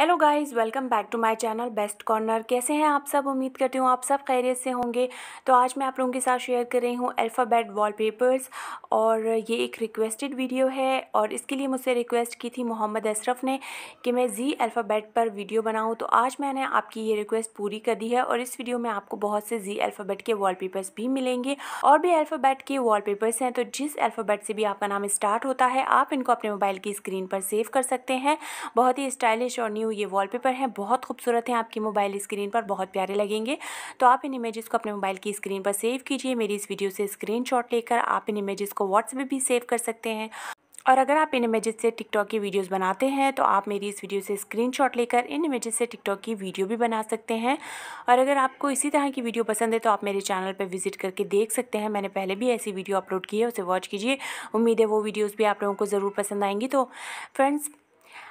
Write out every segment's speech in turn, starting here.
hello guys welcome back to my channel best corner कैसे हैं आप सब उम्मीद करती हूँ आप सब खैरियत से होंगे तो आज मैं आप लोगों के साथ शेयर कर रही हूँ अल्फ़ाबेट वॉलपेपर्स और ये एक रिक्वेस्टेड वीडियो है और इसके लिए मुझसे रिक्वेस्ट की थी मोहम्मद अशरफ ने कि मैं जी अल्फ़ाबेट पर वीडियो बनाऊँ तो आज मैंने आपकी ये रिक्वेस्ट पूरी कर दी है और इस वीडियो में आपको बहुत से जी अल्फ़ाबेट के वाल भी मिलेंगे और भी अल्फ़ाबेट के वाल हैं तो जिस अल्फ़ाबेट से भी आपका नाम स्टार्ट होता है आप इनको अपने मोबाइल की स्क्रीन पर सेव कर सकते हैं बहुत ही स्टाइलिश और न्यू हूँ ये वॉलपेपर हैं बहुत खूबसूरत हैं आपकी मोबाइल स्क्रीन पर बहुत प्यारे लगेंगे तो आप इन इमेजेस को अपने मोबाइल की स्क्रीन पर सेव कीजिए मेरी इस वीडियो से स्क्रीन लेकर आप इन इमेजेस को व्हाट्सएप भी सेव कर सकते हैं और अगर आप इन इमेजेस से टिकटॉक की वीडियोस बनाते हैं तो आप मेरी इस वीडियो से स्क्रीनशॉट लेकर इन इमेजेस से टिकटॉक की वीडियो भी बना सकते हैं और अगर आपको इसी तरह की वीडियो पसंद है तो आप मेरे चैनल पर विजिट करके देख सकते हैं मैंने पहले भी ऐसी वीडियो अपलोड की है उसे वॉच कीजिए उम्मीद है वो वीडियोज़ भी आप लोगों को ज़रूर पसंद आएंगी तो फ्रेंड्स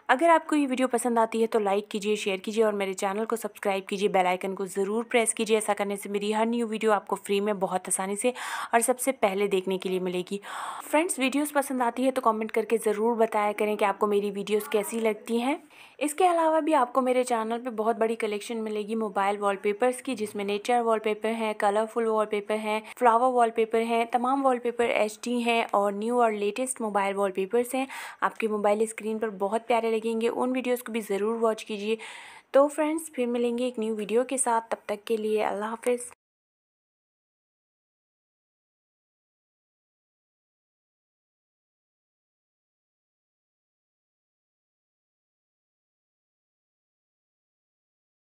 अगर आपको ये वीडियो पसंद आती है तो लाइक कीजिए शेयर कीजिए और मेरे चैनल को सब्सक्राइब कीजिए बेल आइकन को ज़रूर प्रेस कीजिए ऐसा करने से मेरी हर न्यू वीडियो आपको फ्री में बहुत आसानी से और सबसे पहले देखने के लिए मिलेगी फ्रेंड्स वीडियोस पसंद आती है तो कमेंट करके ज़रूर बताया करें कि आपको मेरी वीडियोज़ कैसी लगती हैं इसके अलावा भी आपको मेरे चैनल पर बहुत बड़ी कलेक्शन मिलेगी मोबाइल वाल की जिसमें नेचर वाल हैं कलरफुल वाल हैं फ्लावर वाल हैं तमाम वाल पेपर हैं और न्यू और लेटेस्ट मोबाइल वाल हैं आपके मोबाइल स्क्रीन पर बहुत प्यारे लगेंगे उन वीडियोज़ को भी ज़रूर वॉच कीजिए तो फ्रेंड्स फिर मिलेंगे एक न्यू वीडियो के साथ तब तक के लिए अल्लाह हाफिज़